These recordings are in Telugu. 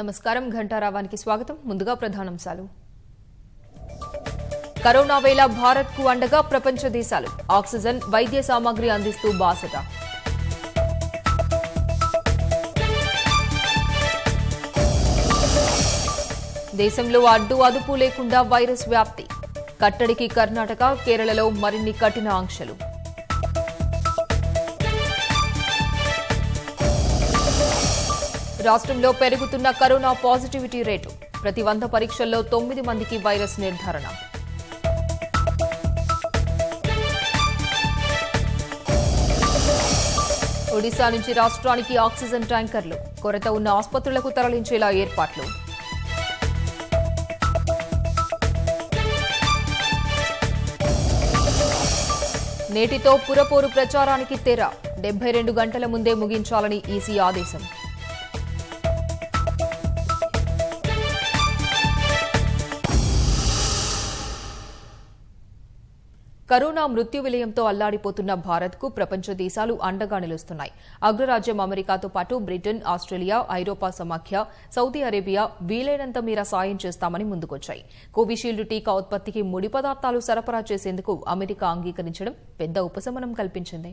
నమస్కారం ఘంటారావానికి స్వాగతం ముందుగా ప్రధానాంశాలు కరోనా వేళ భారత్ కు అండగా ప్రపంచ దేశాలు ఆక్సిజన్ వైద్య సామాగ్రి అందిస్తూ బాసట దేశంలో అడ్డు అదుపు లేకుండా వైరస్ వ్యాప్తి కట్టడికి కర్ణాటక కేరళలో మరిన్ని కఠిన ఆంక్షలు రాష్ట్రంలో పెరుగుతున్న కరోనా పాజిటివిటీ రేటు ప్రతి వంద పరీక్షల్లో తొమ్మిది మందికి వైరస్ నిర్ధారణ ఒడిశా నుంచి రాష్ట్రానికి ఆక్సిజన్ ట్యాంకర్లు కొరత ఉన్న ఆసుపత్రులకు తరలించేలా ఏర్పాట్లు నేటితో పురపోరు ప్రచారానికి తెర డెబ్బై రెండు గంటల ముందే ముగించాలని ఈసీ ఆదేశం కరోనా మృత్యు విలయంతో అల్లాడిపోతున్న భారత్కు ప్రపంచ దేశాలు అండగా నిలుస్తున్నాయి అగ్రరాజ్యం అమెరికాతో పాటు బ్రిటన్ ఆస్ట్రేలియా ఐరోపా సమాఖ్య సౌదీ అరేబియా వీలైనంత మేర సాయం చేస్తామని ముందుకొచ్చాయి కోవిషీల్డ్ టీకా ఉత్పత్తికి ముడి పదార్థాలు సరఫరా చేసేందుకు అమెరికా అంగీకరించడం పెద్ద ఉపశమనం కల్పించింది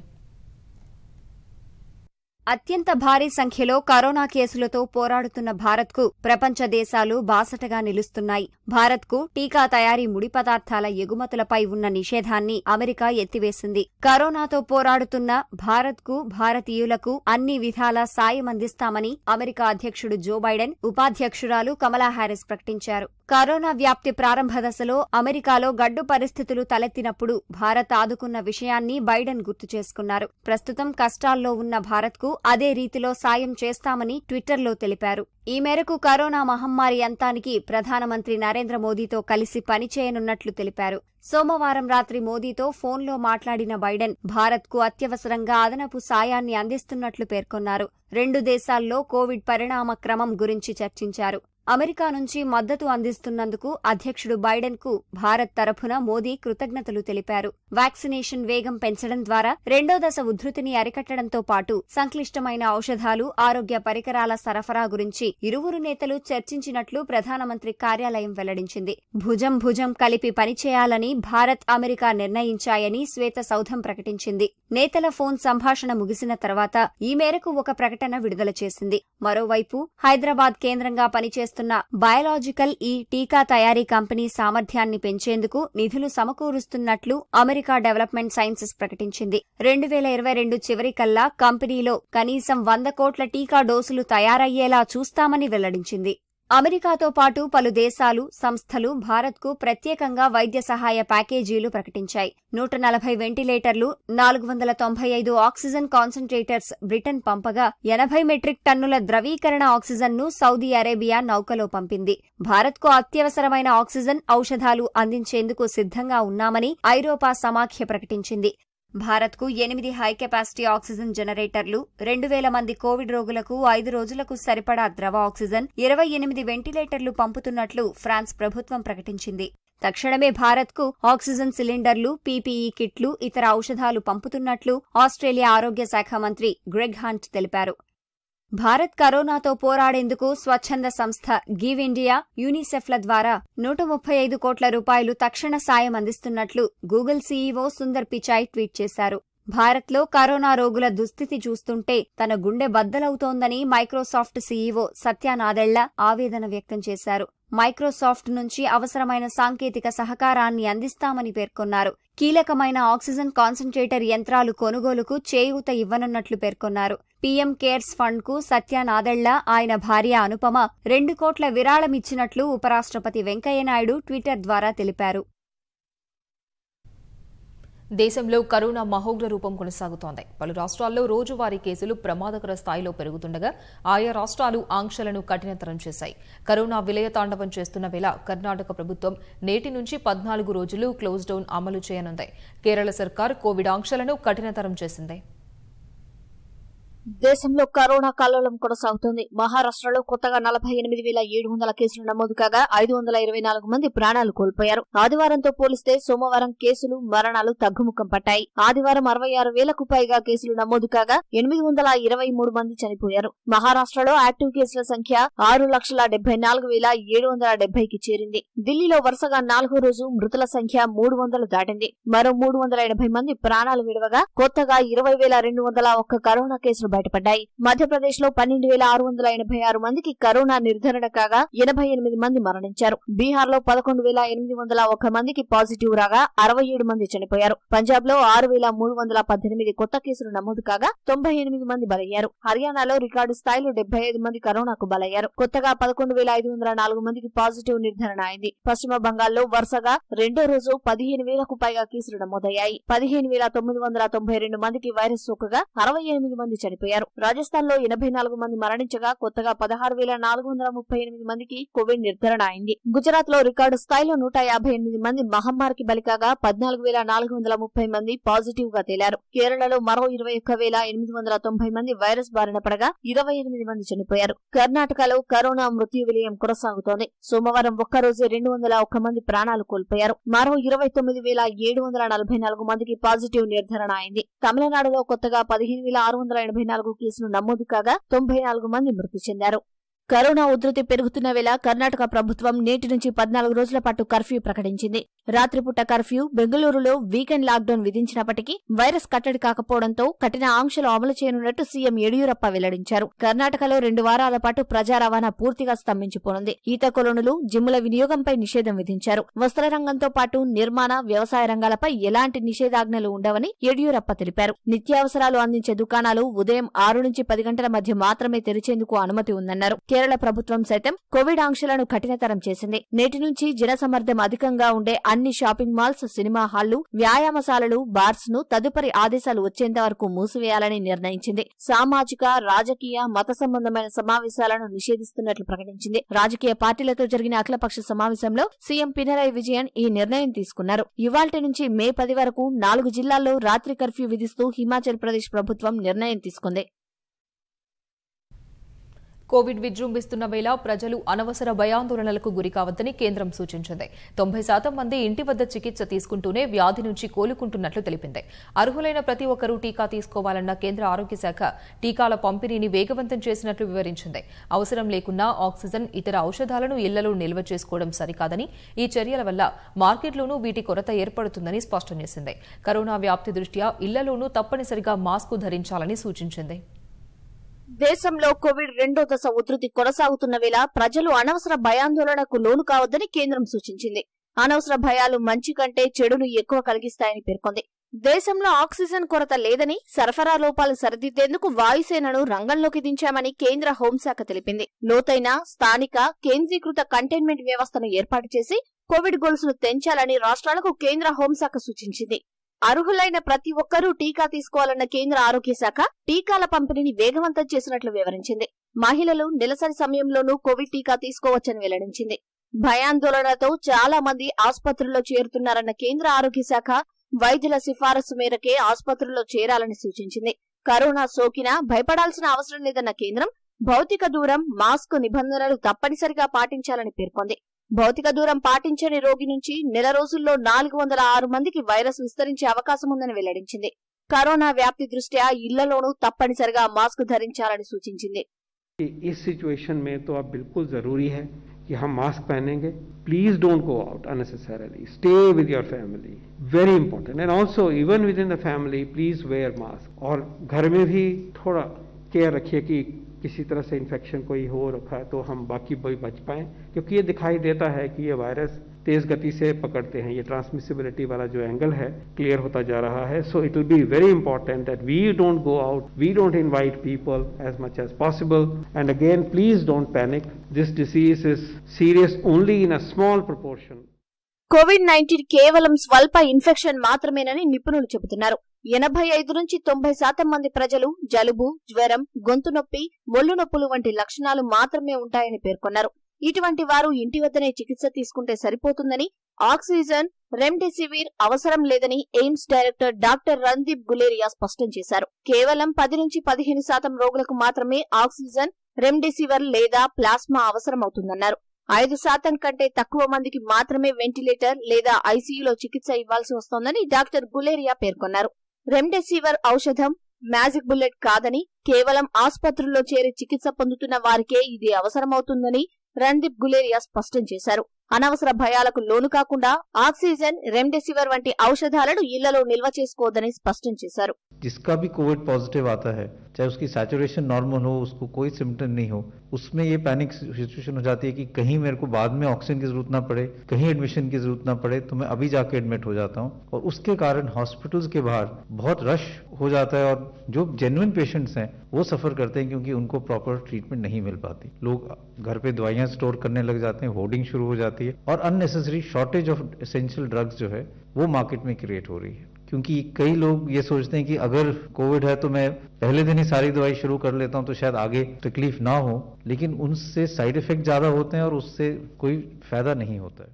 అత్యంత భారీ సంఖ్యలో కరోనా కేసులతో పోరాడుతున్న భారత్కు ప్రపంచ దేశాలు బాసటగా నిలుస్తున్నాయి భారత్కు టీకా తయారీ ముడి పదార్థాల ఎగుమతులపై ఉన్న నిషేధాన్ని అమెరికా ఎత్తివేసింది కరోనాతో పోరాడుతున్న భారత్కు భారతీయులకు అన్ని విధాల సాయం అందిస్తామని అమెరికా అధ్యక్షుడు జో బైడెన్ ఉపాధ్యక్షురాలు కమలా హారిస్ ప్రకటించారు కరోనా వ్యాప్తి ప్రారంభ దశలో అమెరికాలో గడ్డు పరిస్థితులు తలెత్తినప్పుడు భారత్ ఆదుకున్న విషయాన్ని బైడెన్ గుర్తు చేసుకున్నారు ప్రస్తుతం కష్టాల్లో ఉన్న భారత్కు అదే రీతిలో సాయం చేస్తామని ట్విట్టర్లో తెలిపారు ఈ మేరకు కరోనా మహమ్మారి అంతానికి ప్రధానమంత్రి నరేంద్ర మోదీతో కలిసి పనిచేయనున్నట్లు తెలిపారు సోమవారం రాత్రి మోదీతో ఫోన్లో మాట్లాడిన బైడెన్ భారత్కు అత్యవసరంగా అదనపు సాయాన్ని అందిస్తున్నట్లు పేర్కొన్నారు రెండు దేశాల్లో కోవిడ్ పరిణామ క్రమం గురించి చర్చించారు అమెరికా నుంచి మద్దతు అందిస్తున్నందుకు అధ్యక్షుడు బైడెన్కు భారత్ తరఫున మోదీ కృతజ్ఞతలు తెలిపారు వ్యాక్సినేషన్ వేగం పెంచడం ద్వారా రెండో దశ ఉధృతిని అరికట్టడంతో పాటు సంక్లిష్టమైన ఔషధాలు ఆరోగ్య పరికరాల సరఫరా గురించి ఇరువురు నేతలు చర్చించినట్లు ప్రధానమంత్రి కార్యాలయం వెల్లడించింది భుజం భుజం కలిపి పనిచేయాలని భారత్ అమెరికా నిర్ణయించాయని శ్వేత సౌధం ప్రకటించింది నేతల ఫోన్ సంభాషణ ముగిసిన తర్వాత ఈ మేరకు ఒక ప్రకటన విడుదల చేసింది మరోవైపు హైదరాబాద్ కేంద్రంగా పనిచేస్తున్న చేస్తున్న బయలాజికల్ ఈ టీకా తయారీ కంపెనీ సామర్థ్యాన్ని పెంచేందుకు నిధులు సమకూరుస్తున్నట్లు అమెరికా డెవలప్మెంట్ సైన్సెస్ ప్రకటించింది రెండు వేల ఇరవై రెండు చివరికల్లా కంపెనీలో కనీసం వంద కోట్ల టీకా డోసులు తయారయ్యేలా చూస్తామని వెల్లడించింది అమెరికాతో పాటు పలు దేశాలు సంస్థలు భారత్కు ప్రత్యేకంగా వైద్య సహాయ ప్యాకేజీలు ప్రకటించాయి నూట నలభై వెంటిలేటర్లు నాలుగు వందల తొంభై ఐదు ఆక్సిజన్ కాన్సంట్రేటర్స్ బ్రిటన్ పంపగా ఎనభై మెట్రిక్ టన్నుల ద్రవీకరణ ఆక్సిజన్ను సౌదీ అరేబియా నౌకలో పంపింది భారత్కు అత్యవసరమైన ఆక్సిజన్ ఔషధాలు అందించేందుకు సిద్ధంగా ఉన్నామని ఐరోపా సమాఖ్య ప్రకటించింది భారత్కు ఎనిమిది హై కెపాసిటీ ఆక్సిజన్ జనరేటర్లు రెండు వేల మంది కోవిడ్ రోగులకు ఐదు రోజులకు సరిపడా ద్రవ ఆక్సిజన్ ఇరవై ఎనిమిది వెంటిలేటర్లు పంపుతున్నట్లు ఫ్రాన్స్ ప్రభుత్వం ప్రకటించింది తక్షణమే భారత్కు ఆక్సిజన్ సిలిండర్లు పీపీఈ కిట్లు ఇతర ఔషధాలు పంపుతున్నట్లు ఆస్ట్రేలియా ఆరోగ్య శాఖ మంత్రి గ్రెగ్ హంట్ తెలిపారు భారత్ కరోనాతో పోరాడేందుకు స్వచ్ఛంద సంస్థ గివ్ ఇండియా యూనిసెఫ్ల ద్వారా నూట ముప్పై ఐదు కోట్ల రూపాయలు తక్షణ సాయం అందిస్తున్నట్లు Google CEO Sundar Pichai tweet చేశారు భారత్లో కరోనా రోగుల దుస్థితి చూస్తుంటే తన గుండె బద్దలవుతోందని మైక్రోసాఫ్ట్ సీఈఓ సత్యానాదెళ్ల ఆవేదన వ్యక్తం చేశారు మైక్రోసాఫ్ట్ నుంచి అవసరమైన సాంకేతిక సహకారాన్ని అందిస్తామని పేర్కొన్నారు కీలకమైన ఆక్సిజన్ కాన్సంట్రేటర్ యంత్రాలు కొనుగోలుకు చేయూత ఇవ్వనున్నట్లు పేర్కొన్నారు పీఎం కేర్స్ ఫండ్ కు సత్యానాదెళ్ల ఆయన భార్య అనుపమ రెండు కోట్ల విరాళమిచ్చినట్లు ఉపరాష్ట్రపతి వెంకయ్యనాయుడు ట్విట్టర్ ద్వారా తెలిపారు దేశంలో కరోనా మహోగ్ర రూపం కొనసాగుతోంది పలు రాష్ట్రాల్లో రోజువారీ కేసులు ప్రమాదకర స్థాయిలో పెరుగుతుండగా ఆయా రాష్ట్రాలు ఆంక్షలను కఠినతరం చేశాయి కరోనా విలయ తాండవం చేస్తున్న వేళ కర్ణాటక ప్రభుత్వం నేటి నుంచి పద్నాలుగు రోజులు క్లోజ్ డౌన్ అమలు చేయనుంది కేరళ సర్కార్ కోవిడ్ ఆంక్షలను కఠినతరం చేసింది దేశంలో కరోనా కాలోలం కొనసాగుతోంది మహారాష్ట్రలో కొత్తగా నలభై ఎనిమిది వేల ఏడు వందల కేసులు నమోదు కాగా ఐదు వందల ఇరవై నాలుగు మంది ప్రాణాలు కోల్పోయారు ఆదివారంతో పోలిస్తే సోమవారం కేసులు మరణాలు తగ్గుముఖం పట్టాయి ఆదివారం అరవై ఆరు వేలకు పైగా కేసులు నమోదు కాగా ఎనిమిది వందల ఇరవై మూడు మంది చనిపోయారు మహారాష్ట్రలో యాక్టివ్ కేసుల సంఖ్య ఆరు లక్షల డెబ్బై నాలుగు వేల ఏడు వందల డెబ్బైకి చేరింది ఢిల్లీలో వరుసగా నాలుగో రోజు మృతుల సంఖ్య మూడు వందలు దాటింది మరో మూడు వందల ఎనభై మంది ప్రాణాలు విడవగా కొత్తగా ఇరవై వేల రెండు వందల ఒక్క కరోనా కేసులు బయటపడ్డాయి మధ్యప్రదేశ్ లో పన్నెండు వేల ఆరు వందల ఎనభై ఆరు మందికి కరోనా నిర్ధారణ కాగా ఎనభై ఎనిమిది మంది మరణించారు బీహార్ లో పదకొండు వేల ఎనిమిది వందల ఒక మందికి పాజిటివ్ రాగా అరవై ఏడు మంది చనిపోయారు పంజాబ్ లో ఆరు వేల మూడు వందల పద్దెనిమిది కొత్త కేసులు నమోదు కాగా తొంభై ఎనిమిది మంది బలయ్యారు హర్యానాలో రికార్డు స్థాయిలో డెబ్బై ఐదు మంది కరోనాకు బలయ్యారు కొత్తగా పదకొండు వేల ఐదు వందల నాలుగు మందికి పాజిటివ్ నిర్ధారణ అయింది పశ్చిమ బంగాల్లో వరుసగా రెండో రోజు పదిహేను వేలకు పైగా కేసులు నమోదయ్యాయి పదిహేను వేల తొమ్మిది వందల తొంభై రెండు మందికి వైరస్ సోకగా అరవై ఎనిమిది మంది చనిపోయారు చనిపోయారు రాజస్థాన్ లో ఎనభై నాలుగు మంది మరణించగా కొత్తగా పదహారు వేల నాలుగు వందల ముప్పై ఎనిమిది మందికి కోవిడ్ నిర్ధారణ అయింది గుజరాత్ లో రికార్డు స్థాయిలో నూట యాభై ఎనిమిది మంది మహమ్మారికి బలికాగా పద్నాలుగు వేల నాలుగు వందల ముప్పై మంది పాజిటివ్ గా తేలారు కేరళలో మరో ఇరవై ఒక్క వేల ఎనిమిది వందల తొంభై మంది వైరస్ బారిన పడగా ఇరవై ఎనిమిది మంది చనిపోయారు కర్ణాటకలో కరోనా మృత్యు విలయం కొనసాగుతోంది సోమవారం ఒక్కరోజే రెండు వందల ఒక్క మంది ప్రాణాలు కోల్పోయారు మరో ఇరవై తొమ్మిది వేల ఏడు వందల నలభై నాలుగు మందికి పాజిటివ్ నిర్ధారణ అయింది తమిళనాడులో కొత్తగా పదిహేను వేల ఆరు వందల ఎనభై నాలుగు కేసులు నమోదు కాగా తొంభై నాలుగు మంది మృతి చెందారు కరోనా ఉధృతి పెరుగుతున్న వేళ కర్ణాటక ప్రభుత్వం నేటి నుంచి పద్నాలుగు రోజుల పాటు కర్ఫ్యూ ప్రకటించింది రాత్రిపూట కర్ఫ్యూ బెంగళూరులో వీకెండ్ లాక్డౌన్ విధించినప్పటికీ వైరస్ కట్టడి కాకపోవడంతో కఠిన ఆంక్షలు అమలు చేయనున్నట్టు సీఎం యడియూరప్ప వెల్లడించారు కర్ణాటకలో రెండు వారాల పాటు ప్రజా రవాణా పూర్తిగా స్తంభించిపోనుంది ఈత కొలనులు జిమ్ముల వినియోగంపై నిషేధం విధించారు వస్త్ర రంగంతో పాటు నిర్మాణ వ్యవసాయ రంగాలపై ఎలాంటి నిషేధాజ్ఞలు ఉండవని యడియూరప్ప తెలిపారు నిత్యావసరాలు అందించే దుకాణాలు ఉదయం ఆరు నుంచి పది గంటల మధ్య మాత్రమే తెరిచేందుకు అనుమతి ఉందన్నారు కేరళ ప్రభుత్వం సైతం కోవిడ్ ఆంక్షలను కఠినతరం చేసింది నేటి నుంచి జనసమర్థం అధికంగా ఉండే అన్ని షాపింగ్ మాల్స్ సినిమా హాళ్లు వ్యాయామశాలలు బార్స్ ను తదుపరి ఆదేశాలు వచ్చేంత వరకు మూసివేయాలని నిర్ణయించింది సామాజిక రాజకీయ మత సంబంధమైన సమావేశాలను నిషేధిస్తున్నట్లు ప్రకటించింది రాజకీయ పార్టీలతో జరిగిన అఖిలపక్ష సమావేశంలో సీఎం పినరాయి విజయన్ ఈ నిర్ణయం తీసుకున్నారు ఇవాల్టి నుంచి మే పది వరకు నాలుగు జిల్లాల్లో రాత్రి కర్ఫ్యూ విధిస్తూ హిమాచల్ ప్రదేశ్ ప్రభుత్వం నిర్ణయం తీసుకుంది కోవిడ్ విజృంభిస్తున్న వేళ ప్రజలు అనవసర భయాందోళనలకు గురికావద్దని కేంద్రం సూచించింది తొంభై శాతం మంది ఇంటి వద్ద చికిత్స తీసుకుంటూనే వ్యాధి నుంచి కోలుకుంటున్నట్లు తెలిపింది అర్హులైన ప్రతి ఒక్కరూ టీకా తీసుకోవాలన్న కేంద్ర ఆరోగ్య శాఖ టీకాల పంపిణీని వేగవంతం చేసినట్లు వివరించింది అవసరం లేకున్నా ఆక్సిజన్ ఇతర ఔషధాలను ఇళ్లలో నిల్వ చేసుకోవడం సరికాదని ఈ చర్యల వల్ల మార్కెట్లోనూ వీటి కొరత ఏర్పడుతుందని స్పష్టం చేసింది కరోనా వ్యాప్తి దృష్ట్యా ఇళ్లలోనూ తప్పనిసరిగా మాస్కు ధరించాలని సూచించింది దేశంలో కోవిడ్ రెండో దశ ఉధృతి కొనసాగుతున్న వేళ ప్రజలు అనవసర భయాందోళనకు లోను కావద్దని కేంద్రం సూచించింది అనవసర భయాలు మంచి కంటే చెడును ఎక్కువ కలిగిస్తాయని పేర్కొంది దేశంలో ఆక్సిజన్ కొరత లేదని సరఫరా లోపాలు సరిదిద్దేందుకు వాయుసేనను రంగంలోకి దించామని కేంద్ర హోంశాఖ తెలిపింది లోతైన స్థానిక కేంద్రీకృత కంటైన్మెంట్ వ్యవస్థను ఏర్పాటు చేసి కోవిడ్ గొలుసును తెంచాలని రాష్ట్రాలకు కేంద్ర హోంశాఖ సూచించింది అర్హులైన ప్రతి ఒక్కరూ టీకా తీసుకోవాలన్న కేంద్ర ఆరోగ్య శాఖ టీకాల పంపిణీని వేగవంతం చేసినట్లు వివరించింది మహిళలు నెలసరి సమయంలోనూ కోవిడ్ టీకా తీసుకోవచ్చని వెల్లడించింది భయాందోళనతో చాలా మంది ఆసుపత్రుల్లో చేరుతున్నారన్న కేంద్ర ఆరోగ్య శాఖ వైద్యుల సిఫారసు మేరకే ఆసుపత్రుల్లో చేరాలని సూచించింది కరోనా సోకినా భయపడాల్సిన అవసరం లేదన్న కేంద్రం భౌతిక దూరం మాస్క్ నిబంధనలు తప్పనిసరిగా పాటించాలని పేర్కొంది భౌతిక దూరం పాటించని రోగి నుంచి నెల రోజుల్లో నాలుగు వందల ఆరు మందికి వైరస్ విస్తరించే అవకాశం ఉందని వెల్లడించింది కరోనా వ్యాప్తి దృష్ట్యా ఇళ్లలోనూ తప్పనిసరిగా మాస్క్ ధరించాలని సూచించింది कि हम मास्क पहनेंगे please don't go out unnecessarily stay with your family very with and also even with in the family please wear mask और घर में भी थोड़ा केयर रखिए किसी तरह से इन्फेक्शन कोई हो रखा है तो हम बाकी भी बच पाएँ क्योंकि ये दिखाई देता है कि ये वायरस तेज गति से पकड़ते हैं ये ट्रांसमिसिबिलिटी वाला जो एंगल है क्लियर होता जा रहा है so it will be very important that we don't go out we don't invite people as much as possible and again please don't panic this disease is serious only in a small proportion COVID nineteen కేవలం స్వల్ప ఇన్ఫెక్షన్ మాత్రమేనని నిపుణులు చెబుతున్నారు ఎనభై ఐదు నుంచి తొంభై శాతం మంది ప్రజలు జలుబు జ్వరం గొంతు నొప్పి ఒళ్ళు నొప్పులు వంటి లక్షణాలు మాత్రమే ఉంటాయని పేర్కొన్నారు ఇటువంటి వారు ఇంటి వద్దనే చికిత్స తీసుకుంటే సరిపోతుందని ఆక్సిజన్ రెమ్డెసివిర్ అవసరం లేదని AIIMS director doctor Randeep Guleria స్పష్టం చేశారు కేవలం పది నుంచి పదిహేను శాతం రోగులకు మాత్రమే ఆక్సిజన్ రెమ్డెసివిర్ లేదా ప్లాస్మా అవసరమవుతుందన్నారు ఐదు శాతం కంటే తక్కువ మందికి మాత్రమే వెంటిలేటర్ లేదా ఐసీయూలో చికిత్స ఇవ్వాల్సి వస్తోందని డాక్టర్ గులేరియా పేర్కొన్నారు రెమ్డెసివిర్ ఔషధం మ్యాజిక్ బుల్లెట్ కాదని కేవలం ఆసుపత్రుల్లో చేరి చికిత్స పొందుతున్న వారికే ఇది అవసరమవుతుందని రణ్దీప్ గులేరియా స్పష్టం చేశారు అనవసర భయాలకు లోను కాకుండా ఆక్సిజన్ రెమ్డెసివిర్ వంటి ఔషధాలను ఇళ్లలో నిల్వ చేసుకోవద్దని స్పష్టం చేశారు चाहे उसकी सैचुरेशन नॉर्मल हो उसको कोई सिम्टम नहीं हो उसमें ये पैनिक सिचुएशन हो जाती है कि कहीं मेरे को बाद में ऑक्सीजन की जरूरत ना पड़े कहीं एडमिशन की जरूरत ना पड़े तो मैं अभी जाके एडमिट हो जाता हूँ और उसके कारण हॉस्पिटल्स के बाहर बहुत रश हो जाता है और जो जेन्युन पेशेंट्स हैं वो सफर करते हैं क्योंकि उनको प्रॉपर ट्रीटमेंट नहीं मिल पाती लोग घर पे दवाइयाँ स्टोर करने लग जाते हैं होर्डिंग शुरू हो जाती है और unnecessary shortage of essential drugs जो है वो मार्केट में क्रिएट हो रही है क्योंकि कई लोग ये सोचते हैं कि अगर कोविड है तो मैं पहले दिन ही सारी दवाई शुरू कर लेता हूं तो शायद आगे तकलीफ ना हो लेकिन उनसे साइड इफेक्ट ज्यादा होते हैं और उससे कोई फायदा नहीं होता है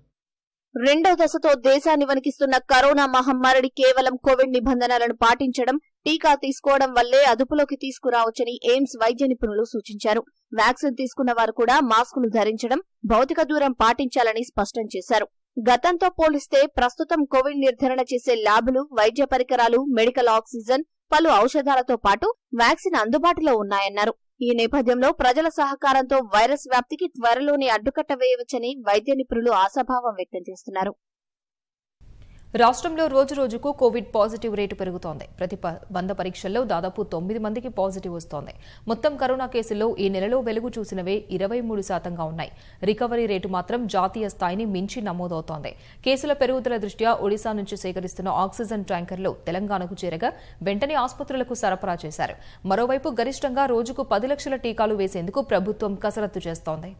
రెండో దశతో దేశాన్ని వణికిస్తున్న కరోనా మహమ్మారిని కేవలం కోవిడ్ నిబంధనలను పాటించడం టీకా తీసుకోవడం వల్లే అదుపులోకి తీసుకురావచ్చని ఎయిమ్స్ వైద్య నిపుణులు సూచించారు వ్యాక్సిన్ తీసుకున్న వారు కూడా మాస్కులు ధరించడం భౌతిక దూరం పాటించాలని స్పష్టం చేశారు గతంతో పోలిస్తే ప్రస్తుతం కోవిడ్ నిర్ధారణ చేసే ల్యాబులు వైద్య పరికరాలు మెడికల్ ఆక్సిజన్ పలు ఔషధాలతో పాటు వ్యాక్సిన్ అందుబాటులో ఉన్నాయన్నారు ఈ నేపథ్యంలో ప్రజల సహకారంతో వైరస్ వ్యాప్తికి త్వరలోనే అడ్డుకట్ట వేయవచ్చని వైద్య నిపుణులు ఆశాభావం వ్యక్తం చేస్తున్నారు రాష్ట్రంలో రోజు రోజుకు కోవిడ్ పాజిటివ్ రేటు పెరుగుతోంది ప్రతి వంద పరీక్షల్లో దాదాపు తొమ్మిది మందికి పాజిటివ్ వస్తోంది మొత్తం కరోనా కేసుల్లో ఈ నెలలో వెలుగు చూసినవే ఇరవై మూడు శాతంగా ఉన్నాయి రికవరీ రేటు మాత్రం జాతీయ స్థాయిని మించి నమోదవుతోంది కేసుల పెరుగుదల దృష్ట్యా ఒడిశా నుంచి సేకరిస్తున్న ఆక్సిజన్ ట్యాంకర్లు తెలంగాణకు చేరగా వెంటనే ఆసుపత్రులకు సరఫరా చేశారు మరోవైపు గరిష్టంగా రోజుకు పది లక్షల టీకాలు వేసేందుకు ప్రభుత్వం కసరత్తు చేస్తోంది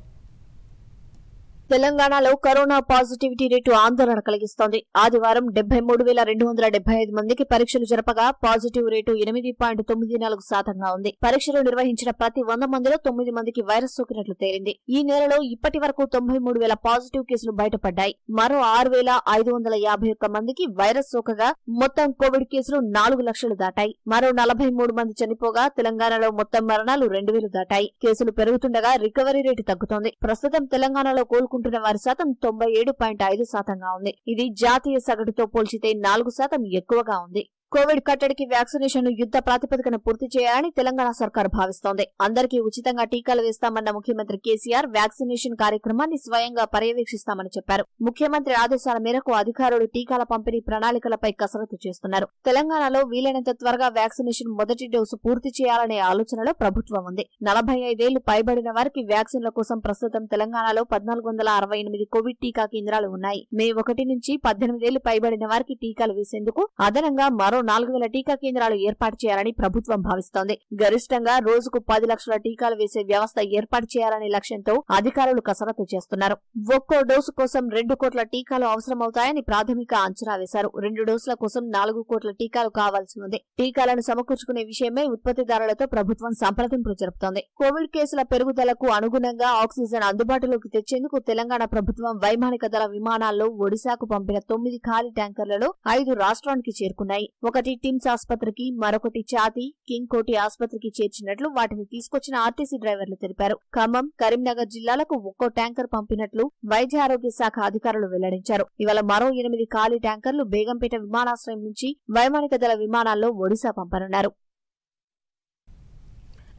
తెలంగాణలో కరోనా పాజిటివిటీ రేటు ఆందోళన కలిగిస్తోంది ఆదివారం డెబ్బై మూడు వేల రెండు వందల డెబ్బై ఐదు మందికి పరీక్షలు జరపగా పాజిటివ్ రేటు ఎనిమిది పాయింట్ తొమ్మిది నాలుగు శాతంగా ఉంది పరీక్షలు నిర్వహించిన ప్రతి వంద మందిలో తొమ్మిది మందికి వైరస్ సోకినట్లు తేలింది ఈ నెలలో ఇప్పటి వరకు తొంభై మూడు వేల పాజిటివ్ కేసులు బయటపడ్డాయి మరో ఆరు వేల ఐదు వందల యాభై ఒక్క మందికి వైరస్ సోకగా మొత్తం కోవిడ్ కేసులు నాలుగు లక్షలు దాటాయి మరో నలభై మూడు మంది చనిపోగా తెలంగాణలో మొత్తం మరణాలు రెండు వేలు దాటాయి కేసులు పెరుగుతుండగా రికవరీ రేటు తగ్గుతోంది ప్రస్తుతం తెలంగాణలో కోలుకు చదువుకుంటున్న వారి శాతం తొంభై ఏడు పాయింట్ ఐదు శాతంగా ఉంది ఇది జాతీయ సగటుతో పోల్చితే నాలుగు శాతం ఎక్కువగా ఉంది కోవిడ్ కట్టడికి వ్యాక్సినేషన్ను యుద్ద ప్రాతిపదికన పూర్తి చేయాలని తెలంగాణ సర్కార్ భావిస్తోంది అందరికీ ఉచితంగా టీకాలు వేస్తామన్న ముఖ్యమంత్రి కేసీఆర్ వ్యాక్సినేషన్ కార్యక్రమాన్ని స్వయంగా పర్యవేక్షిస్తామని చెప్పారు ముఖ్యమంత్రి ఆదేశాల మేరకు అధికారులు టీకాల పంపిణీ ప్రణాళికలపై కసరత్తు చేస్తున్నారు తెలంగాణలో వీలైనంత త్వరగా వ్యాక్సినేషన్ మొదటి డోసు పూర్తి చేయాలనే ఆలోచనలో ప్రభుత్వం ఉంది నలభై ఐదేళ్లు పైబడిన వారికి వ్యాక్సిన్ల కోసం ప్రస్తుతం తెలంగాణలో పద్నాలుగు వందల అరవై ఎనిమిది కోవిడ్ టీకా కేంద్రాలు ఉన్నాయి మే ఒకటి నుంచి పద్దెనిమిదేళ్లు పైబడిన వారికి టీకాలు వేసేందుకు అదనంగా మరో మరో నాలుగు వేల టీకా కేంద్రాలు ఏర్పాటు చేయాలని ప్రభుత్వం భావిస్తోంది గరిష్టంగా రోజుకు పది లక్షల టీకాలు వేసే వ్యవస్థ ఏర్పాటు చేయాలనే లక్ష్యంతో అధికారులు కసరత్తు చేస్తున్నారు ఒక్కో డోసు కోసం రెండు కోట్ల టీకాలు అవసరమవుతాయని ప్రాథమిక అంచనా వేశారు రెండు డోసుల కోసం నాలుగు కోట్ల టీకాలు కావాల్సి ఉంది టీకాలను సమకూర్చుకునే విషయమై ఉత్పత్తిదారులతో ప్రభుత్వం సంప్రదింపులు జరుపుతోంది కోవిడ్ కేసుల పెరుగుదలకు అనుగుణంగా ఆక్సిజన్ అందుబాటులోకి తెచ్చేందుకు తెలంగాణ ప్రభుత్వం వైమానిక దళ విమానాల్లో ఒడిశాకు పంపిన తొమ్మిది ఖాళీ ట్యాంకర్లలో ఐదు రాష్ట్రానికి చేరుకున్నాయి ఒకటి టిమ్స్ ఆసుపత్రికి మరొకటి ఛాతి కింగ్ కోటి ఆసుపత్రికి చేర్చినట్లు వాటిని తీసుకొచ్చిన ఆర్టీసీ డ్రైవర్లు తెలిపారు ఖమ్మం కరీంనగర్ జిల్లాలకు ఒక్కో ట్యాంకర్ పంపినట్లు వైద్య ఆరోగ్య శాఖ అధికారులు వెల్లడించారు ఇవాళ మరో ఎనిమిది ఖాళీ ట్యాంకర్లు బేగంపేట విమానాశ్రయం నుంచి వైమానిక దళ విమానాల్లో ఒడిశా పంపనున్నారు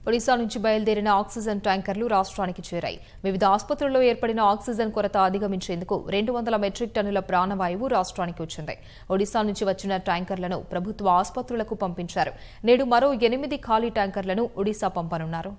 ఒడిశా నుంచి బయలుదేరిన ఆక్సిజన్ ట్యాంకర్లు రాష్ట్రానికి చేరాయి వివిధ ఆసుపత్రుల్లో ఏర్పడిన ఆక్సిజన్ కొరత అధిగమించేందుకు రెండు వందల మెట్రిక్ టన్నుల ప్రాణవాయువు రాష్ట్రానికి వచ్చింది ఒడిశా నుంచి వచ్చిన ట్యాంకర్లను ప్రభుత్వ ఆసుపత్రులకు పంపించారు నేడు మరో ఎనిమిది ఖాళీ ట్యాంకర్లను ఒడిశా పంపనున్నారు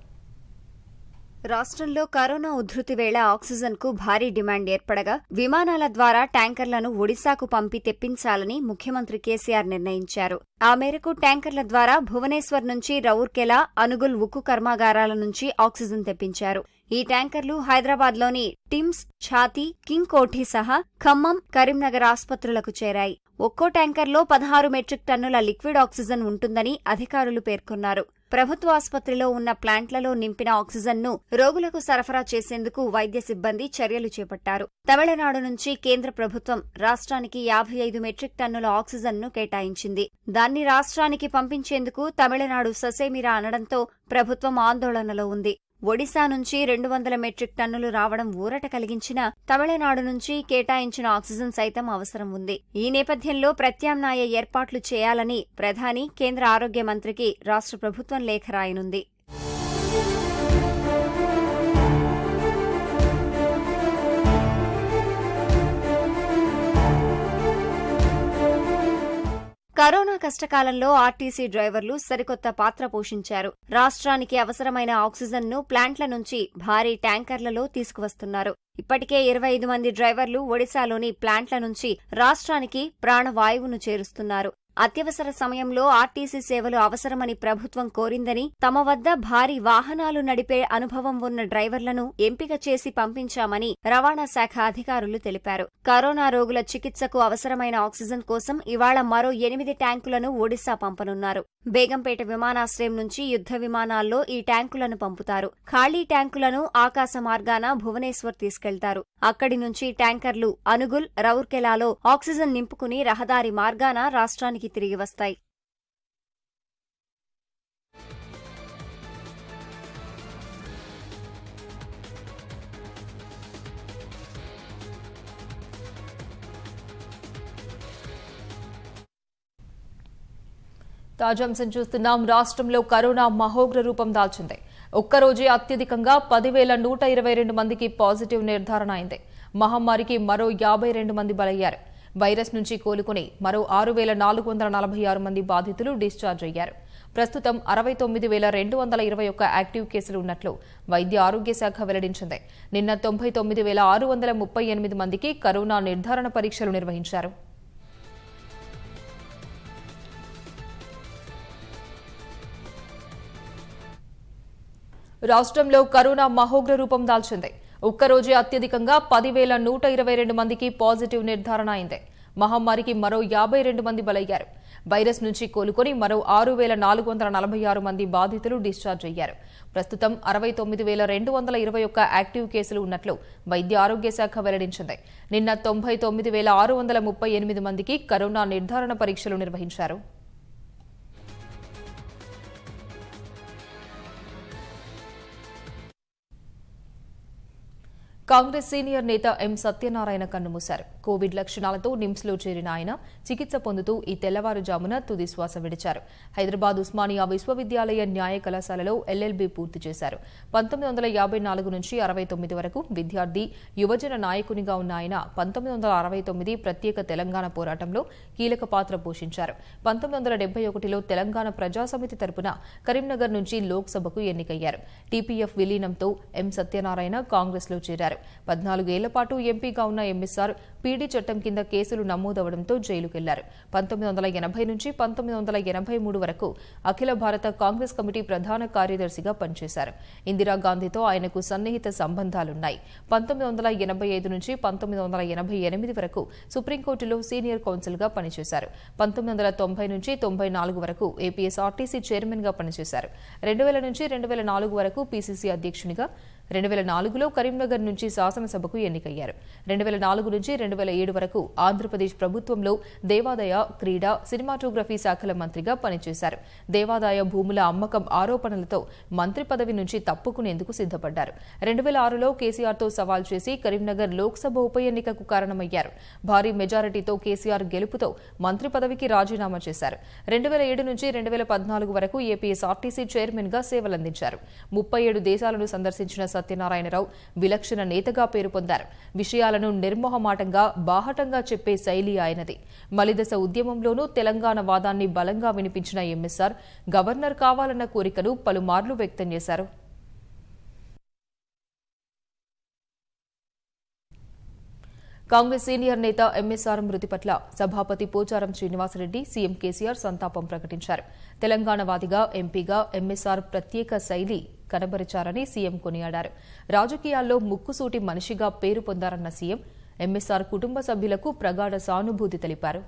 రాష్ట్రంలో కరోనా ఉధృతి వేళ ఆక్సిజన్కు భారీ డిమాండ్ ఏర్పడగా విమానాల ద్వారా ట్యాంకర్లను ఒడిశాకు పంపి తెప్పించాలని ముఖ్యమంత్రి కేసీఆర్ నిర్ణయించారు ఆ మేరకు ట్యాంకర్ల ద్వారా భువనేశ్వర్ నుంచి రౌర్కెలా అనుగుల్ ఉక్కు కర్మాగారాల నుంచి ఆక్సిజన్ తెప్పించారు ఈ ట్యాంకర్లు హైదరాబాద్లోని టిమ్స్ ఛాతీ కింగ్ కోఠి సహా ఖమ్మం కరీంనగర్ ఆసుపత్రులకు చేరాయి ఒక్కో ట్యాంకర్లో పదహారు మెట్రిక్ టన్నుల లిక్విడ్ ఆక్సిజన్ ఉంటుందని అధికారులు పేర్కొన్నారు ప్రభుత్వ ఆసుపత్రిలో ఉన్న ప్లాంట్లలో నింపిన ఆక్సిజన్ను రోగులకు సరఫరా చేసేందుకు వైద్య సిబ్బంది చర్యలు చేపట్టారు తమిళనాడు నుంచి కేంద్ర ప్రభుత్వం రాష్ట్రానికి యాభై ఐదు మెట్రిక్ టన్నుల ఆక్సిజన్ను కేటాయించింది దాన్ని రాష్ట్రానికి పంపించేందుకు తమిళనాడు ససేమిరా అనడంతో ప్రభుత్వం ఆందోళనలో ఉంది ఒడిశా నుంచి రెండు వందల మెట్రిక్ టన్నులు రావడం ఊరట కలిగించినా తమిళనాడు నుంచి కేటాయించిన ఆక్సిజన్ సైతం అవసరం ఉంది ఈ నేపథ్యంలో ప్రత్యామ్నాయ ఏర్పాట్లు చేయాలని ప్రధాని కేంద్ర ఆరోగ్య మంత్రికి రాష్ట్ర ప్రభుత్వం లేఖ రాయనుంది కరోనా కష్టకాలంలో ఆర్టీసీ డ్రైవర్లు సరికొత్త పాత్ర పోషించారు రాష్ట్రానికి అవసరమైన ఆక్సిజన్ ను ప్లాంట్ల నుంచి భారీ ట్యాంకర్లలో తీసుకువస్తున్నారు ఇప్పటికే ఇరవై ఐదు మంది డ్రైవర్లు ఒడిశాలోని ప్లాంట్ల నుంచి రాష్ట్రానికి ప్రాణవాయువును చేరుస్తున్నారు అత్యవసర సమయంలో ఆర్టీసీ సేవలు అవసరమని ప్రభుత్వం కోరిందని తమ వద్ద భారీ వాహనాలు నడిపే అనుభవం ఉన్న డ్రైవర్లను ఎంపిక చేసి పంపించామని రవాణా శాఖ అధికారులు తెలిపారు కరోనా రోగుల చికిత్సకు అవసరమైన ఆక్సిజన్ కోసం ఇవాళ మరో ఎనిమిది ట్యాంకులను ఒడిశా పంపనున్నారు బేగంపేట విమానాశ్రయం నుంచి యుద్ద విమానాల్లో ఈ ట్యాంకులను పంపుతారు ఖాళీ ట్యాంకులను ఆకాశ మార్గాన భువనేశ్వర్ తీసుకెళ్తారు అక్కడి నుంచి ట్యాంకర్లు అనుగుల్ రౌర్కెలాలో ఆక్సిజన్ నింపుకుని రహదారి మార్గాన రాష్ట్రానికి స్థానానికి తిరిగి వస్తాయి తాజాంశం చూస్తున్నాం రాష్ట్రంలో కరోనా మహోగ్ర రూపం దాల్చింది ఒక్కరోజే అత్యధికంగా పదివేల నూట ఇరవై రెండు మందికి పాజిటివ్ నిర్ధారణ అయింది మహమ్మారికి మరో యాభై రెండు మంది బలయ్యారు వైరస్ నుంచి కోలుకుని మరో ఆరు వేల నాలుగు వందల నలభై ఆరు మంది బాధితులు డిశ్చార్జ్ అయ్యారు ప్రస్తుతం అరవై తొమ్మిది వేల రెండు వందల ఇరవై ఒక్క యాక్టివ్ కేసులు ఉన్నట్లు వైద్య ఆరోగ్య శాఖ వెల్లడించింది నిన్న తొంభై తొమ్మిది వేల ఆరు వందల ముప్పై ఎనిమిది మందికి కరోనా నిర్ధారణ పరీక్షలు నిర్వహించారు రాష్ట్రంలో కరోనా మహోగ్ర రూపం దాల్చింది ఒక్కరోజే అత్యధికంగా పదివేల నూట ఇరవై రెండు మందికి పాజిటివ్ నిర్ధారణ అయింది మహమ్మారికి మరో యాభై రెండు మంది బలయ్యారు వైరస్ నుంచి కోలుకొని మరో ఆరు వేల నాలుగు వందల నలభై ఆరు మంది బాధితులు డిశ్చార్జ్ అయ్యారు ప్రస్తుతం అరవై తొమ్మిది వేల రెండు వందల ఇరవై ఒక్క యాక్టివ్ కేసులు ఉన్నట్లు వైద్య ఆరోగ్య శాఖ వెల్లడించింది నిన్న తొంభై తొమ్మిది వేల ఆరు వందల ముప్పై ఎనిమిది మందికి కరోనా నిర్ధారణ పరీక్షలు నిర్వహించారు కాంగ్రెస్ సీనియర్ నేత ఎం సత్యనారాయణ కన్నుమూశారు కోవిడ్ లక్షణాలతో నిమ్స్లో చేరిన ఆయన చికిత్స పొందుతూ ఈ తెల్లవారుజామున తుది శ్వాస విడిచారు హైదరాబాద్ ఉస్మానియా విశ్వవిద్యాలయ న్యాయ కళాశాలలో ఎల్ఎల్బీ పూర్తి చేశారు పంతొమ్మిది వందల యాభై నాలుగు నుంచి అరవై తొమ్మిది వరకు విద్యార్థి యువజన నాయకునిగా ఉన్న ఆయన పంతొమ్మిది వందల అరవై తొమ్మిది ప్రత్యేక తెలంగాణ పోరాటంలో కీలక పాత్ర పోషించారు పంతొమ్మిది వందల డెబ్బై ఒకటిలో తెలంగాణ ప్రజాసమితి తరపున కరీంనగర్ నుంచి లోక్సభకు ఎన్నికయ్యారు టీపీఎఫ్ విలీనంతో ఎం సత్యనారాయణ కాంగ్రెస్లో చేరారు పద్నాలుగేళ్ల పాటు ఎంపీగా ఉన్న ఎంఎస్ఆర్ పీడీ చట్టం కింద కేసులు నమోదవడంతో జైలుకెళ్లారు పంతొమ్మిది వందల ఎనభై నుంచి పంతొమ్మిది వందల ఎనభై మూడు వరకు అఖిల భారత కాంగ్రెస్ కమిటీ ప్రధాన కార్యదర్శిగా పనిచేశారు ఇందిరాగాంధీతో ఆయనకు సన్నిహిత సంబంధాలున్నాయి పంతొమ్మిది వందల ఎనభై ఐదు నుంచి పంతొమ్మిది వందల ఎనభై ఎనిమిది వరకు సుప్రీంకోర్టులో సీనియర్ కౌన్సిల్ గా పనిచేశారు పంతొమ్మిది వందల తొంభై నుంచి తొంభై నాలుగు వరకు ఏపీఎస్ఆర్టీసీ ఆర్టీసీ పనిచేశారు రెండు వేల నుంచి రెండు వేల నాలుగు వరకు పీసీసీ అధ్యక్షునిగా రెండు వేల నాలుగులో కరీంనగర్ నుంచి శాసనసభకు ఎన్నికయ్యారు రెండు వేల నాలుగు నుంచి రెండు వేల ఏడు వరకు ఆంధ్రప్రదేశ్ ప్రభుత్వంలో దేవాదాయ క్రీడా సినిమాటోగ్రఫీ శాఖల మంత్రిగా పనిచేశారు దేవాదాయ భూముల అమ్మకం ఆరోపణలతో మంత్రి పదవి నుంచి తప్పుకునేందుకు సిద్దపడ్డారు రెండు వేల ఆరులో కేసీఆర్తో సవాల్ చేసి కరీంనగర్ లోక్సభ ఉప ఎన్నికకు కారణమయ్యారు భారీ మెజారిటీతో కేసీఆర్ గెలుపుతో మంత్రి పదవికి రాజీనామా చేశారు రెండు వేల ఏడు నుంచి రెండు వేల పద్నాలుగు వరకు ఏపీఎస్ఆర్టీసీ చైర్మన్ గా సేవలందించారు ముప్పై ఏడు దేశాలను సందర్శించిన సత్యనారాయణరావు విలక్షణ నేతగా పేరు పొందారు విషయాలను నిర్మోహమాటంగా బాహటంగా చెప్పే శైలి ఆయనది మలిదశ ఉద్యమంలోనూ తెలంగాణ వాదాన్ని బలంగా వినిపించిన ఎంఎస్ఆర్ గవర్నర్ కావాలన్న కోరికను పలుమార్లు వ్యక్తం చేశారు కాంగ్రెస్ సీనియర్ నేత ఎంఎస్ఆర్ మృతి పట్ల సభాపతి పోచారం శ్రీనివాసరెడ్డి సీఎం కేసీఆర్ సంతాపం ప్రకటించారు తెలంగాణ వాదిగా ఎంపీగా ఎంఎస్ఆర్ ప్రత్యేక శైలి కనబరిచారని సీఎం కొనియాడారు రాజకీయాల్లో ముక్కుసూటి మనిషిగా పేరు పొందారన్న సీఎం ఎంఎస్ఆర్ కుటుంబ సభ్యులకు ప్రగాఢ సానుభూతి తెలిపారు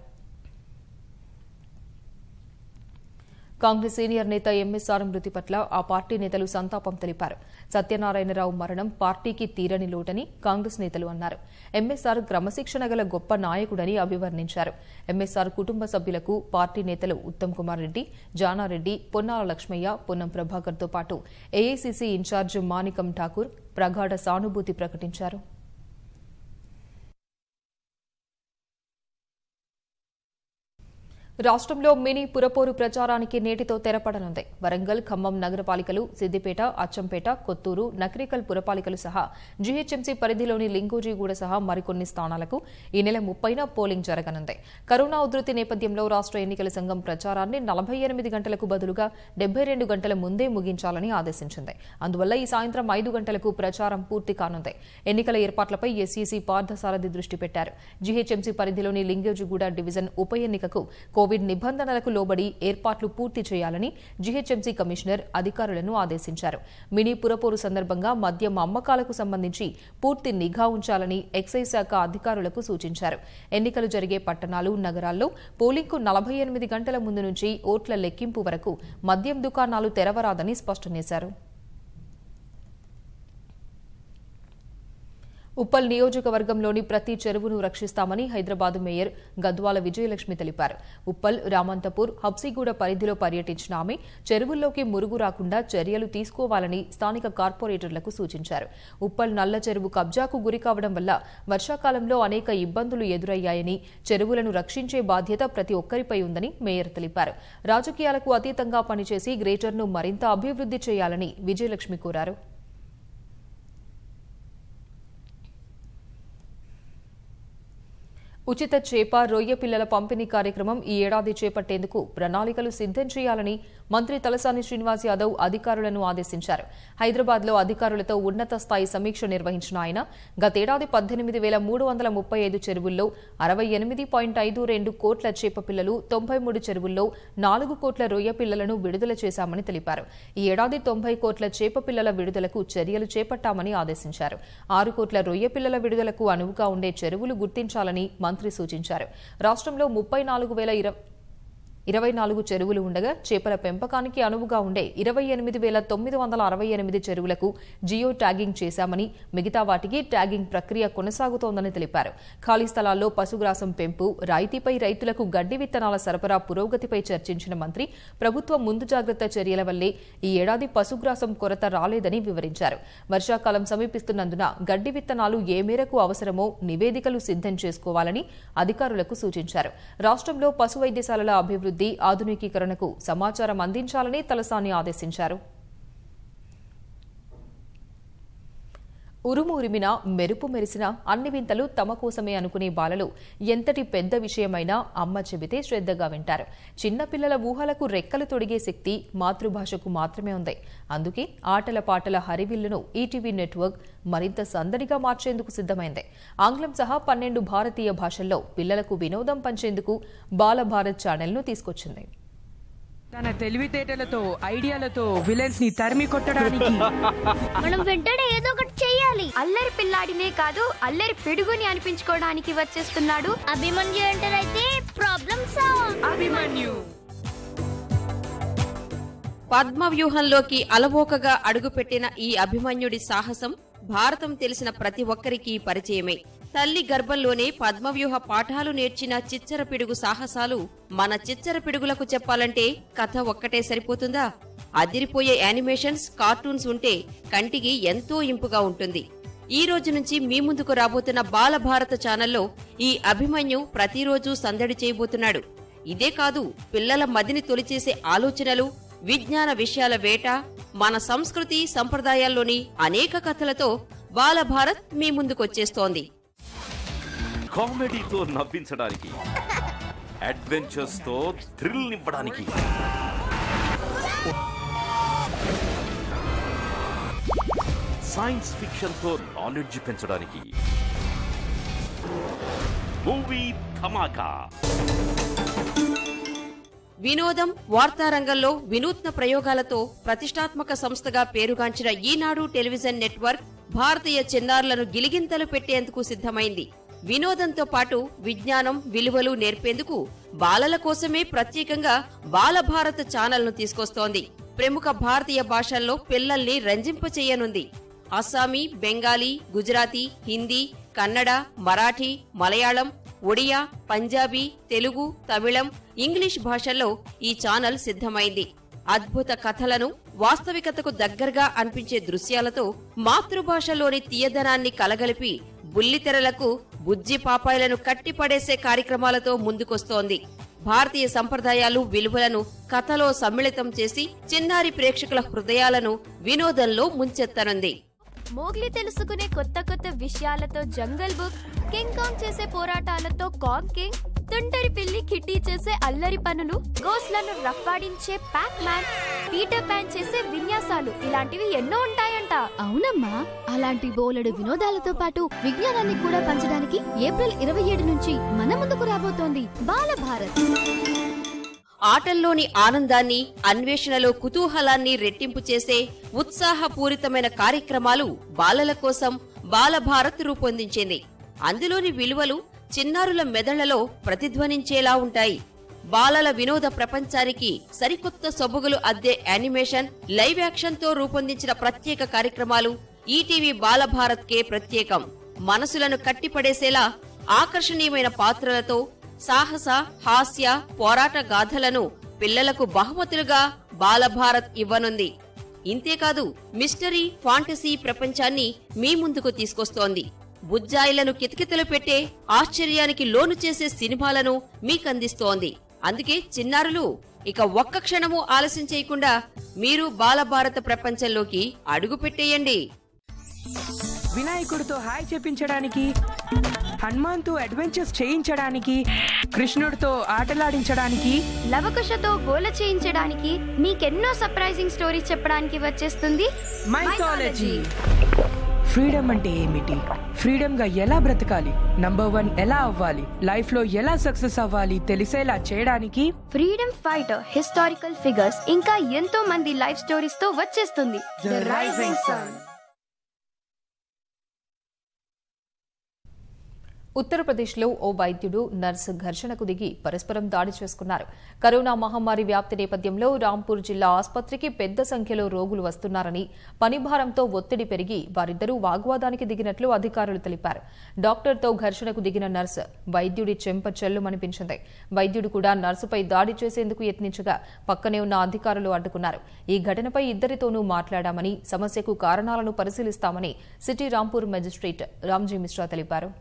కాంగ్రెస్ సీనియర్ నేత ఎంఎస్ఆర్ మృతి పట్ల ఆ పార్టీ నేతలు సంతాపం తెలిపారు సత్యనారాయణరావు మరణం పార్టీకి తీరని లోటని కాంగ్రెస్ నేతలు అన్నారు ఎంఎస్ఆర్ క్రమశిక్షణ గల గొప్ప నాయకుడని అభివర్ణించారు ఎంఎస్ఆర్ కుటుంబ సభ్యులకు పార్టీ నేతలు ఉత్తమ్ కుమార్ రెడ్డి జానారెడ్డి పొన్నాల లక్ష్మయ్య పొన్నం ప్రభాకర్ తో పాటు ఏఐసీసీ ఇన్ఛార్జ్ మానికం ఠాకూర్ ప్రగాఢ సానుభూతి ప్రకటించారు రాష్ట్రంలో మినీ పురపోరు ప్రచారానికి నేటితో తెరపడనుంది వరంగల్ ఖమ్మం నగరపాలికలు సిద్దిపేట అచ్చంపేట కొత్తూరు నకరికల్ పురపాలికలు సహా జీహెచ్ఎంసీ పరిధిలోని లింగూజీగూడ సహా మరికొన్ని స్థానాలకు ఈ నెల ముప్పైన పోలింగ్ జరగనుంది కరోనా ఉధృతి నేపథ్యంలో రాష్ట్ర ఎన్నికల సంఘం ప్రచారాన్ని నలభై ఎనిమిది గంటలకు బదులుగా డెబ్బై రెండు గంటల ముందే ముగించాలని ఆదేశించింది అందువల్ల ఈ సాయంత్రం ఐదు గంటలకు ప్రచారం పూర్తి కానుంది ఎన్నికల ఏర్పాట్లపై ఎస్ఈసీ పార్థసారథి దృష్టి పెట్టారు జీహెచ్ఎంసీ పరిధిలోని లింగూజీగూడ డివిజన్ ఉప ఎన్నికకు కోవిడ్ కోవిడ్ నిబంధనలకు లోబడి ఏర్పాట్లు పూర్తి చేయాలని జీహెచ్ఎంసీ కమిషనర్ అధికారులను ఆదేశించారు మినీ పురపోరు సందర్భంగా మద్యం అమ్మకాలకు సంబంధించి పూర్తి నిఘా ఉంచాలని ఎక్సైజ్ శాఖ అధికారులకు సూచించారు ఎన్నికలు జరిగే పట్టణాలు నగరాల్లో పోలింగ్కు నలభై ఎనిమిది గంటల ముందు నుంచి ఓట్ల లెక్కింపు వరకు మద్యం దుకాణాలు తెరవరాదని స్పష్టం చేశారు ఉప్పల్ నియోజకవర్గంలోని ప్రతి చెరువును రక్షిస్తామని హైదరాబాద్ మేయర్ గద్వాల విజయలక్ష్మి తెలిపారు ఉప్పల్ రామంతపూర్ హబ్సిగూడ పరిధిలో పర్యటించిన ఆమె చెరువుల్లోకి మురుగు రాకుండా చర్యలు తీసుకోవాలని స్థానిక కార్పొరేటర్లకు సూచించారు ఉప్పల్ నల్ల చెరువు కబ్జాకు గురి కావడం వల్ల వర్షాకాలంలో అనేక ఇబ్బందులు ఎదురయ్యాయని చెరువులను రక్షించే బాధ్యత ప్రతి ఒక్కరిపై ఉందని మేయర్ తెలిపారు రాజకీయాలకు అతీతంగా పనిచేసి గ్రేటర్ను మరింత అభివృద్ధి చేయాలని విజయలక్ష్మి కోరారు ఉచిత చేప రొయ్య పిల్లల పంపిణీ కార్యక్రమం ఈ ఏడాది చేపట్టేందుకు ప్రణాళికలు సిద్ధం చేయాలని మంత్రి తలసాని శ్రీనివాస్ యాదవ్ అధికారులను ఆదేశించారు హైదరాబాద్ లో అధికారులతో ఉన్నత స్థాయి సమీక్ష నిర్వహించిన ఆయన గతేడాది పద్దెనిమిది వేల మూడు వందల ముప్పై ఐదు చెరువుల్లో అరవై ఎనిమిది పాయింట్ ఐదు రెండు కోట్ల చేప పిల్లలు తొంభై మూడు చెరువుల్లో నాలుగు కోట్ల రొయ్య పిల్లలను విడుదల చేశామని తెలిపారు ఈ ఏడాది తొంభై కోట్ల చేప పిల్లల విడుదలకు చర్యలు చేపట్టామని ఆదేశించారు ఆరు కోట్ల రొయ్య పిల్లల విడుదలకు అనువుగా ఉండే చెరువులు గుర్తించాలని మంత్రి సూచించారు రాష్ట్రంలో ముప్పై నాలుగు వేల ఇరవై నాలుగు చెరువులు ఉండగా చేపల పెంపకానికి అనువుగా ఉండే ఇరవై ఎనిమిది వేల తొమ్మిది వందల అరవై ఎనిమిది చెరువులకు జియో ట్యాగింగ్ చేశామని మిగతా వాటికి ట్యాగింగ్ ప్రక్రియ కొనసాగుతోందని తెలిపారు ఖాళీ స్థలాల్లో పశుగ్రాసం పెంపు రాయితీపై రైతులకు గడ్డి విత్తనాల సరఫరా పురోగతిపై చర్చించిన మంత్రి ప్రభుత్వ ముందు జాగ్రత్త చర్యల వల్లే ఈ ఏడాది పశుగ్రాసం కొరత రాలేదని వివరించారు వర్షాకాలం సమీపిస్తున్నందున గడ్డి విత్తనాలు ఏ మేరకు అవసరమో నివేదికలు సిద్ధం చేసుకోవాలని అధికారులకు సూచించారు రాష్ట్రంలో పశు వైద్యశాలల అభివృద్ధి అభివృద్ధి ఆధునికీకరణకు సమాచారం అందించాలని తలసాని ఆదేశించారు ఉరుము ఉరిమినా మెరుపు మెరిసినా అన్ని వింతలు తమ కోసమే అనుకునే బాలలు ఎంతటి పెద్ద విషయమైనా అమ్మ చెబితే శ్రద్ధగా వింటారు చిన్నపిల్లల ఊహలకు రెక్కలు తొడిగే శక్తి మాతృభాషకు మాత్రమే ఉంది అందుకే ఆటల పాటల హరివిల్లును ఈటీవీ నెట్వర్క్ మరింత సందడిగా మార్చేందుకు సిద్ధమైంది ఆంగ్లం సహా పన్నెండు భారతీయ భాషల్లో పిల్లలకు వినోదం పంచేందుకు బాలభారత్ ఛానల్ను తీసుకొచ్చింది తన తెలివితేటలతో ఐడియాలతో విలన్స్ ని తరిమి కొట్టడానికి మనం వెంటనే ఏదో ఒకటి చేయాలి అల్లరి పిల్లాడినే కాదు అల్లరి పెడుగుని అనిపించుకోవడానికి వచ్చేస్తున్నాడు అభిమన్యు అంటే ప్రాబ్లం సాల్వ్ అభిమన్యు పద్మ వ్యూహంలోకి అలవోకగా అడుగుపెట్టిన ఈ అభిమన్యుడి సాహసం భారతం తెలిసిన ప్రతి ఒక్కరికి పరిచయమే తల్లి గర్భంలోనే పద్మవ్యూహ పాఠాలు నేర్చిన చిచ్చరపిడుగు సాహసాలు మన చిచ్చరపిడుగులకు చెప్పాలంటే కథ ఒక్కటే సరిపోతుందా అదిరిపోయే యానిమేషన్స్ కార్టూన్స్ ఉంటే కంటికి ఎంతో ఇంపుగా ఉంటుంది ఈ రోజు నుంచి మీ ముందుకు రాబోతున్న బాలభారత ఛానల్లో ఈ అభిమన్యు ప్రతిరోజు సందడి చేయబోతున్నాడు ఇదే కాదు పిల్లల మదిని తొలిచేసే ఆలోచనలు విజ్ఞాన విషయాల వేట మన సంస్కృతి సంప్రదాయాల్లోని అనేక కథలతో బాలభారత్ మీ ముందుకొచ్చేస్తోంది కామెడీతో నవ్వించడానికి అడ్వెంచర్స్తో థ్రిల్ నింపడానికి సైన్స్ ఫిక్షన్తో నాలెడ్జ్ పెంచడానికి మూవీ ధమాకా వినోదం వార్తా రంగంలో వినూత్న ప్రయోగాలతో ప్రతిష్టాత్మక సంస్థగా పేరుగాంచిన ఈనాడు టెలివిజన్ నెట్వర్క్ భారతీయ చిన్నారులను గిలిగింతలు పెట్టేందుకు సిద్ధమైంది వినోదంతో పాటు విజ్ఞానం విలువలు నేర్పేందుకు బాలల కోసమే ప్రత్యేకంగా బాలభారత్ ఛానల్ను తీసుకొస్తోంది ప్రముఖ భారతీయ భాషల్లో పిల్లల్ని రంజింపచేయనుంది అస్సామీ బెంగాలీ గుజరాతీ హిందీ కన్నడ మరాఠీ మలయాళం ఒడియా పంజాబీ తెలుగు తమిళం ఇంగ్లీష్ భాషల్లో ఈ ఛానల్ సిద్ధమైంది అద్భుత కథలను వాస్తవికతకు దగ్గరగా అనిపించే దృశ్యాలతో మాతృభాషలోని తీయదనాన్ని కలగలిపి బుల్లితెరలకు బుజ్జి పాపాయలను కట్టిపడేసే కార్యక్రమాలతో ముందుకొస్తోంది భారతీయ సంప్రదాయాలు విలువలను కథలో సమ్మిళితం చేసి చిన్నారి ప్రేక్షకుల హృదయాలను వినోదంలో ముంచెత్తనుంది మోగ్లి తెలుసుకునే కొత్త కొత్త విషయాలతో జంగల్ బుక్ కింగ్ కాంగ్ చేసే పోరాటాలతో కాంగ్ కింగ్ తుంటరి పిల్లి కిట్టి చేసే అల్లరి పనులు గోస్లను రఫ్వాడించే ప్యాక్ మ్యాన్ పీటర్ ప్యాన్ చేసే విన్యాసాలు ఇలాంటివి ఎన్నో ఉంటాయని అవునమ్మా అలాంటి బోలెడు వినోదాలతో పాటు విజ్ఞానాన్ని కూడా పంచడానికి ఏప్రిల్ ఇరవై ఏడు నుంచి మన ముందుకు రాబోతోంది బాలభారత్ ఆటల్లోని ఆనందాన్ని అన్వేషణలో కుతూహలాన్ని రెట్టింపు చేసే ఉత్సాహపూరితమైన కార్యక్రమాలు బాలల కోసం బాలభారత్ రూపొందించింది అందులోని విలువలు చిన్నారుల మెదళ్లలో ప్రతిధ్వనించేలా ఉంటాయి బాలల వినోద ప్రపంచానికి సరికొత్త సబుగులు అద్దే యానిమేషన్ లైవ్ యాక్షన్ తో రూపొందించిన ప్రత్యేక కార్యక్రమాలు ఈటీవీ బాలభారత్ కే ప్రత్యేకం మనసులను కట్టిపడేసేలా ఆకర్షణీయమైన పాత్రలతో సాహస హాస్య పోరాట గాథలను పిల్లలకు బహుమతులుగా బాలభారత్ ఇవ్వనుంది ఇంతేకాదు మిస్టరీ ఫాంటసీ ప్రపంచాన్ని మీ ముందుకు తీసుకొస్తోంది బుజ్జాయిలను కితకితలు పెట్టే ఆశ్చర్యానికి లోను చేసే సినిమాలను మీకందిస్తోంది అందుకే చిన్నారులు ఇక ఒక్క క్షణము ఆలస్యం చేయకుండా మీరు బాలభారత ప్రపంచంలోకి అడుగు పెట్టేయండి వినాయకుడితో హాయ్ చెప్పించడానికి హనుమాన్తో అడ్వెంచర్స్ చేయించడానికి కృష్ణుడితో ఆటలాడించడానికి లవకుశతో గోల చేయించడానికి మీకెన్నో సర్ప్రైజింగ్ స్టోరీస్ చెప్పడానికి వచ్చేస్తుంది మైథాలజీ ఫ్రీడమ్ అంటే ఏమిటి ఫ్రీడమ్ గా ఎలా బ్రతకాలి నంబర్ వన్ ఎలా అవ్వాలి లైఫ్ లో ఎలా సక్సెస్ అవ్వాలి తెలిసేలా చేయడానికి ఫ్రీడమ్ ఫైటర్ హిస్టారికల్ ఫిగర్స్ ఇంకా ఎంతో మంది లైఫ్ స్టోరీస్ తో వచ్చేస్తుంది ఉత్తరప్రదేశ్లో ఓ వైద్యుడు నర్సు ఘర్షణకు దిగి పరస్పరం దాడి చేసుకున్నారు కరోనా మహమ్మారి వ్యాప్తి నేపథ్యంలో రాంపూర్ జిల్లా ఆసుపత్రికి పెద్ద సంఖ్యలో రోగులు వస్తున్నారని పనిభారంతో ఒత్తిడి పెరిగి వారిద్దరూ వాగ్వాదానికి దిగినట్లు అధికారులు తెలిపారు డాక్టర్తో ఘర్షణకు దిగిన నర్సు వైద్యుడి చెంప చెల్లుమనిపించింది వైద్యుడు కూడా నర్సుపై దాడి చేసేందుకు యత్నించగా పక్కనే ఉన్న అధికారులు అడ్డుకున్నారు ఈ ఘటనపై ఇద్దరితోనూ మాట్లాడామని సమస్యకు కారణాలను పరిశీలిస్తామని సిటీ రాంపూర్ మెజిస్ట్రేట్ రామ్జీ మిశ్రా తెలిపారు